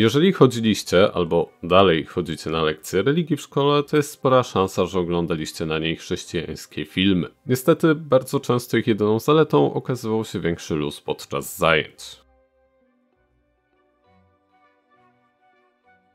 Jeżeli chodziliście albo dalej chodzicie na lekcje religii w szkole, to jest spora szansa, że oglądaliście na niej chrześcijańskie filmy. Niestety, bardzo często ich jedyną zaletą okazywał się większy luz podczas zajęć.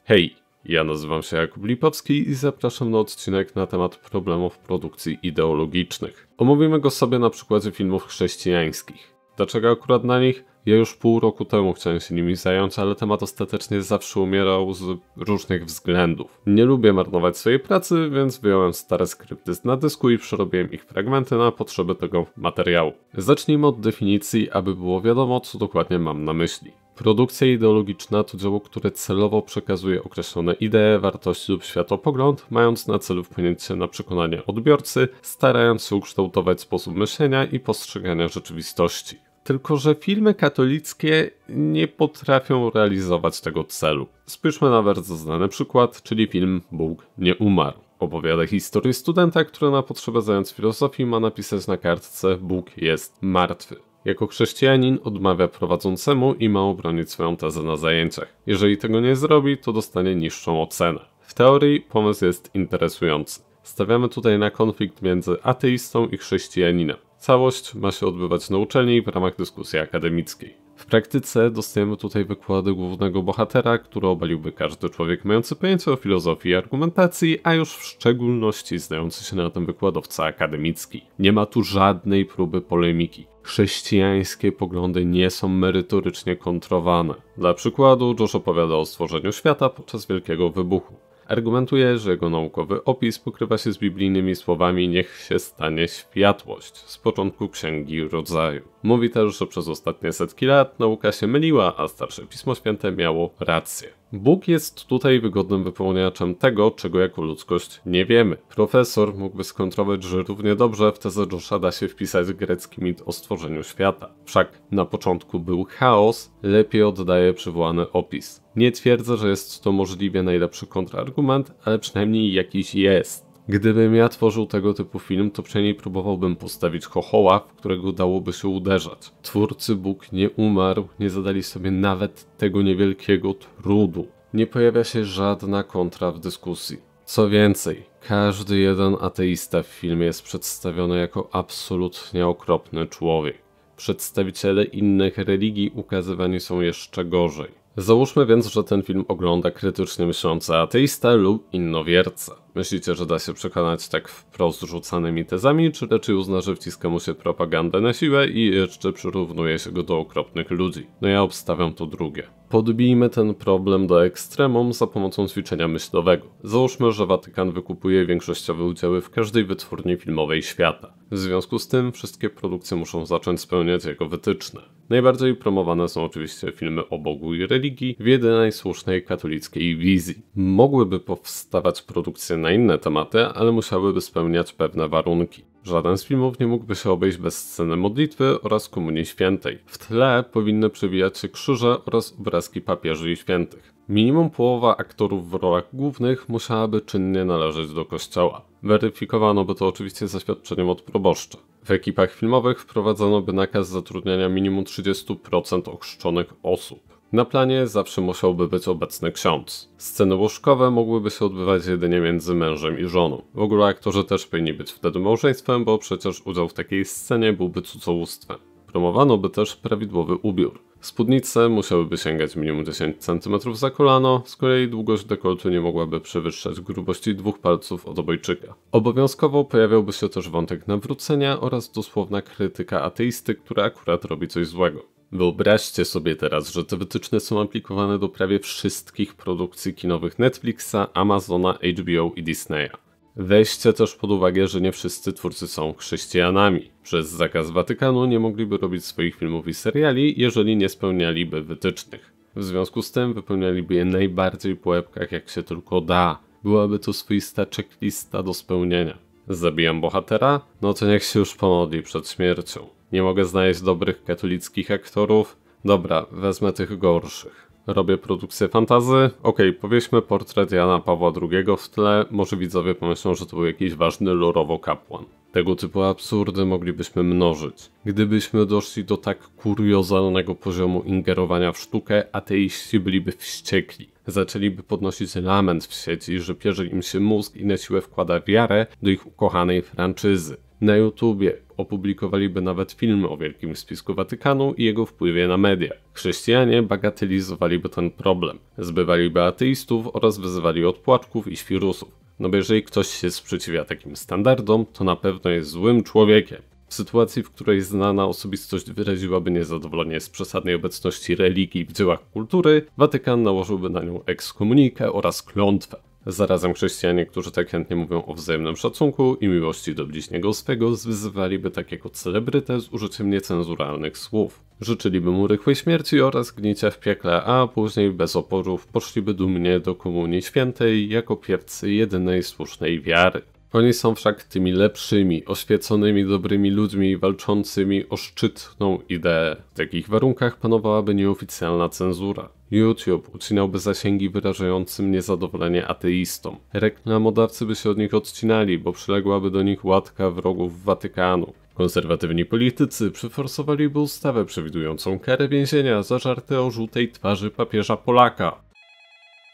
Hej, ja nazywam się Jakub Lipowski i zapraszam na odcinek na temat problemów produkcji ideologicznych. Omówimy go sobie na przykładzie filmów chrześcijańskich. Dlaczego akurat na nich? Ja już pół roku temu chciałem się nimi zająć, ale temat ostatecznie zawsze umierał z różnych względów. Nie lubię marnować swojej pracy, więc wyjąłem stare skrypty z nadysku i przerobiłem ich fragmenty na potrzeby tego materiału. Zacznijmy od definicji, aby było wiadomo, co dokładnie mam na myśli. Produkcja ideologiczna to dzieło, które celowo przekazuje określone idee, wartości lub światopogląd, mając na celu wpłynięcie na przekonanie odbiorcy, starając się ukształtować sposób myślenia i postrzegania rzeczywistości. Tylko, że filmy katolickie nie potrafią realizować tego celu. Spójrzmy na bardzo znany przykład, czyli film Bóg nie umarł. Opowiada historię studenta, który na potrzebę zająć filozofii ma napisać na kartce Bóg jest martwy. Jako chrześcijanin odmawia prowadzącemu i ma obronić swoją tezę na zajęciach. Jeżeli tego nie zrobi, to dostanie niższą ocenę. W teorii pomysł jest interesujący. Stawiamy tutaj na konflikt między ateistą i chrześcijaninem. Całość ma się odbywać na uczelni w ramach dyskusji akademickiej. W praktyce dostajemy tutaj wykłady głównego bohatera, który obaliłby każdy człowiek mający pojęcie o filozofii i argumentacji, a już w szczególności znający się na tym wykładowca akademicki. Nie ma tu żadnej próby polemiki. Chrześcijańskie poglądy nie są merytorycznie kontrowane. Dla przykładu Josh opowiada o stworzeniu świata podczas Wielkiego Wybuchu. Argumentuje, że jego naukowy opis pokrywa się z biblijnymi słowami niech się stanie światłość z początku Księgi Rodzaju. Mówi też, że przez ostatnie setki lat nauka się myliła, a starsze Pismo Święte miało rację. Bóg jest tutaj wygodnym wypełniaczem tego, czego jako ludzkość nie wiemy. Profesor mógłby skontrować, że równie dobrze w tezę Josha da się wpisać grecki mit o stworzeniu świata. Wszak na początku był chaos, lepiej oddaje przywołany opis. Nie twierdzę, że jest to możliwie najlepszy kontrargument, ale przynajmniej jakiś jest. Gdybym ja tworzył tego typu film, to przynajmniej próbowałbym postawić chochoła, w którego dałoby się uderzać. Twórcy Bóg nie umarł, nie zadali sobie nawet tego niewielkiego trudu. Nie pojawia się żadna kontra w dyskusji. Co więcej, każdy jeden ateista w filmie jest przedstawiony jako absolutnie okropny człowiek. Przedstawiciele innych religii ukazywani są jeszcze gorzej. Załóżmy więc, że ten film ogląda krytycznie myślący ateista lub innowierca. Myślicie, że da się przekonać tak wprost rzucanymi tezami, czy raczej uzna, że wciska mu się propagandę na siłę i jeszcze przyrównuje się go do okropnych ludzi? No ja obstawiam to drugie. Podbijmy ten problem do ekstremum za pomocą ćwiczenia myślowego. Załóżmy, że Watykan wykupuje większościowe udziały w każdej wytwórni filmowej świata. W związku z tym wszystkie produkcje muszą zacząć spełniać jego wytyczne. Najbardziej promowane są oczywiście filmy o Bogu i religii w jedynej słusznej katolickiej wizji. Mogłyby powstawać produkcje na inne tematy, ale musiałyby spełniać pewne warunki. Żaden z filmów nie mógłby się obejść bez sceny modlitwy oraz komunii świętej. W tle powinny przewijać się krzyże oraz obrazki papieży i świętych. Minimum połowa aktorów w rolach głównych musiałaby czynnie należeć do kościoła. Weryfikowano by to oczywiście zaświadczeniem od proboszcza. W ekipach filmowych wprowadzono by nakaz zatrudniania minimum 30% ochrzczonych osób. Na planie zawsze musiałby być obecny ksiądz. Sceny łóżkowe mogłyby się odbywać jedynie między mężem i żoną. W ogóle aktorzy też powinni być wtedy małżeństwem, bo przecież udział w takiej scenie byłby cudzołóstwem. Promowano by też prawidłowy ubiór. Spódnice musiałyby sięgać minimum 10 cm za kolano, z kolei długość dekoltu nie mogłaby przewyższać grubości dwóch palców od obojczyka. Obowiązkowo pojawiałby się też wątek nawrócenia oraz dosłowna krytyka ateisty, który akurat robi coś złego. Wyobraźcie sobie teraz, że te wytyczne są aplikowane do prawie wszystkich produkcji kinowych Netflixa, Amazona, HBO i Disneya. Weźcie też pod uwagę, że nie wszyscy twórcy są chrześcijanami. Przez zakaz Watykanu nie mogliby robić swoich filmów i seriali, jeżeli nie spełnialiby wytycznych. W związku z tym wypełnialiby je najbardziej po łebkach jak się tylko da. Byłaby to swoista checklista do spełnienia. Zabijam bohatera? No to niech się już pomodli przed śmiercią. Nie mogę znaleźć dobrych katolickich aktorów. Dobra, wezmę tych gorszych. Robię produkcję fantazy. Okej, powiedzmy portret Jana Pawła II w tle. Może widzowie pomyślą, że to był jakiś ważny lurowo kapłan. Tego typu absurdy moglibyśmy mnożyć. Gdybyśmy doszli do tak kuriozalnego poziomu ingerowania w sztukę, ateiści byliby wściekli. Zaczęliby podnosić lament w sieci, że pierze im się mózg i na siłę wkłada wiarę do ich ukochanej franczyzy. Na YouTubie opublikowaliby nawet filmy o Wielkim Spisku Watykanu i jego wpływie na media. Chrześcijanie bagatelizowaliby ten problem, zbywaliby ateistów oraz wyzywali od płaczków i świrusów. No bo jeżeli ktoś się sprzeciwia takim standardom, to na pewno jest złym człowiekiem. W sytuacji, w której znana osobistość wyraziłaby niezadowolenie z przesadnej obecności religii w dziełach kultury, Watykan nałożyłby na nią ekskomunikę oraz klątwę. Zarazem chrześcijanie, którzy tak chętnie mówią o wzajemnym szacunku i miłości do bliźniego swego, zwyzywaliby takiego celebrytę z użyciem niecenzuralnych słów. Życzyliby mu rychłej śmierci oraz gnicia w piekle, a później bez oporów poszliby dumnie do Komunii Świętej jako piewcy jedynej słusznej wiary. Oni są wszak tymi lepszymi, oświeconymi, dobrymi ludźmi walczącymi o szczytną ideę. W takich warunkach panowałaby nieoficjalna cenzura. YouTube ucinałby zasięgi wyrażającym niezadowolenie ateistom. Reklamodawcy by się od nich odcinali, bo przyległaby do nich łatka wrogów Watykanu. Konserwatywni politycy przyforsowaliby ustawę przewidującą karę więzienia za żarty o żółtej twarzy papieża Polaka.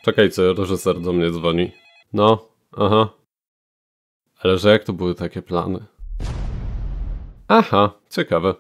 Czekaj, co reżyser do mnie dzwoni. No, aha. Ale że jak to były takie plany? Aha, ciekawe.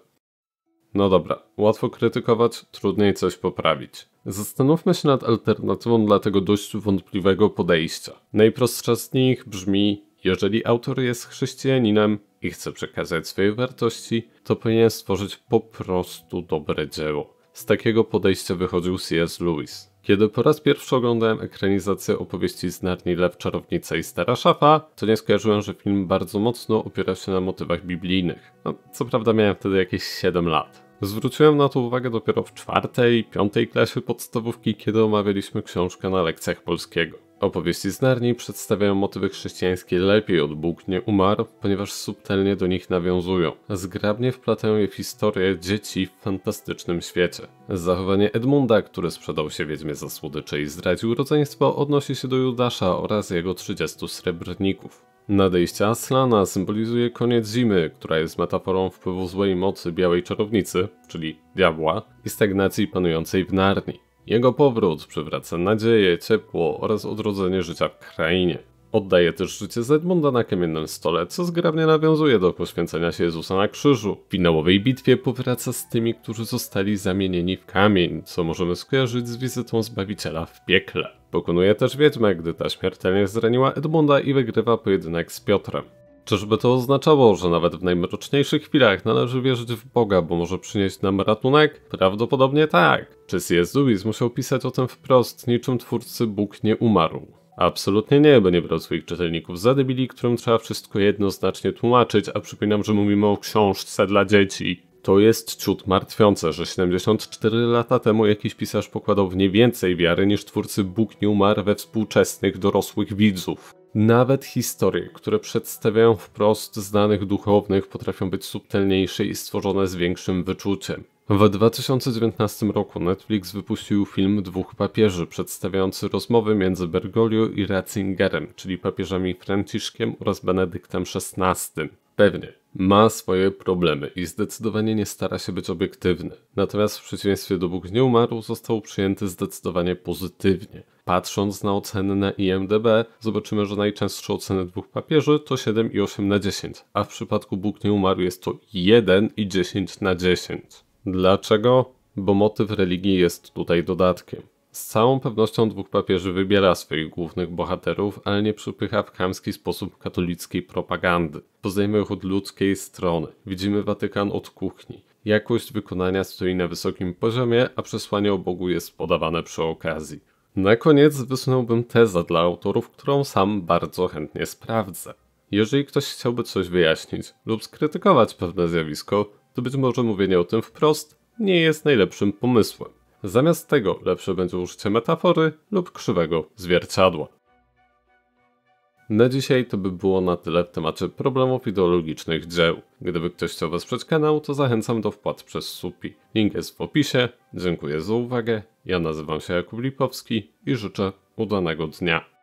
No dobra, łatwo krytykować, trudniej coś poprawić. Zastanówmy się nad alternatywą dla tego dość wątpliwego podejścia. Najprostsza z nich brzmi, jeżeli autor jest chrześcijaninem i chce przekazać swoje wartości, to powinien stworzyć po prostu dobre dzieło. Z takiego podejścia wychodził C.S. Lewis. Kiedy po raz pierwszy oglądałem ekranizację opowieści z Narni Lew, Czarownica i Stara Szafa, to nie skojarzyłem, że film bardzo mocno opiera się na motywach biblijnych. No, co prawda miałem wtedy jakieś 7 lat. Zwróciłem na to uwagę dopiero w czwartej, piątej klasie podstawówki, kiedy omawialiśmy książkę na lekcjach polskiego. Opowieści z Narni przedstawiają motywy chrześcijańskie lepiej od Bóg nie umarł, ponieważ subtelnie do nich nawiązują. Zgrabnie wplatają je w historię dzieci w fantastycznym świecie. Zachowanie Edmunda, który sprzedał się wiedźmie za słodycze i zdradził rodzeństwo, odnosi się do Judasza oraz jego 30 srebrników. Nadejście Aslana symbolizuje koniec zimy, która jest metaforą wpływu złej mocy białej czarownicy, czyli diabła, i stagnacji panującej w Narni. Jego powrót przywraca nadzieję, ciepło oraz odrodzenie życia w krainie. Oddaje też życie Edmunda na kamiennym stole, co zgrabnie nawiązuje do poświęcenia się Jezusa na krzyżu. W finałowej bitwie powraca z tymi, którzy zostali zamienieni w kamień, co możemy skojarzyć z wizytą Zbawiciela w piekle. Pokonuje też Wiedźmę, gdy ta śmiertelnie zraniła Edmunda i wygrywa pojedynek z Piotrem. Czyżby to oznaczało, że nawet w najmroczniejszych chwilach należy wierzyć w Boga, bo może przynieść nam ratunek? Prawdopodobnie tak. Czy C.S. Lewis musiał pisać o tym wprost, niczym twórcy Bóg nie umarł? Absolutnie nie, by nie brał swoich czytelników za debili, którym trzeba wszystko jednoznacznie tłumaczyć, a przypominam, że mówimy o książce dla dzieci. To jest ciut martwiące, że 74 lata temu jakiś pisarz pokładał w nie więcej wiary niż twórcy Bóg nie umarł we współczesnych dorosłych widzów. Nawet historie, które przedstawiają wprost znanych duchownych, potrafią być subtelniejsze i stworzone z większym wyczuciem. W 2019 roku Netflix wypuścił film Dwóch Papieży, przedstawiający rozmowy między Bergoglio i Ratzingerem, czyli papieżami Franciszkiem oraz Benedyktem XVI. Pewnie ma swoje problemy i zdecydowanie nie stara się być obiektywny. Natomiast w przeciwieństwie do Bóg nie umarł, został przyjęty zdecydowanie pozytywnie. Patrząc na oceny na IMDB, zobaczymy, że najczęstsze oceny dwóch papieży to 7 i 8 na 10, a w przypadku Bóg nie umarł jest to 1 i 10 na 10. Dlaczego? Bo motyw religii jest tutaj dodatkiem. Z całą pewnością dwóch papieży wybiera swoich głównych bohaterów, ale nie przypycha w chamski sposób katolickiej propagandy. Poznajmy ich od ludzkiej strony. Widzimy Watykan od kuchni. Jakość wykonania stoi na wysokim poziomie, a przesłanie o Bogu jest podawane przy okazji. Na koniec wysunąłbym tezę dla autorów, którą sam bardzo chętnie sprawdzę. Jeżeli ktoś chciałby coś wyjaśnić lub skrytykować pewne zjawisko, to być może mówienie o tym wprost nie jest najlepszym pomysłem. Zamiast tego lepsze będzie użycie metafory lub krzywego zwierciadła. Na dzisiaj to by było na tyle w temacie problemów ideologicznych dzieł. Gdyby ktoś chciał wesprzeć kanał, to zachęcam do wpłat przez SUPI. Link jest w opisie. Dziękuję za uwagę. Ja nazywam się Jakub Lipowski i życzę udanego dnia.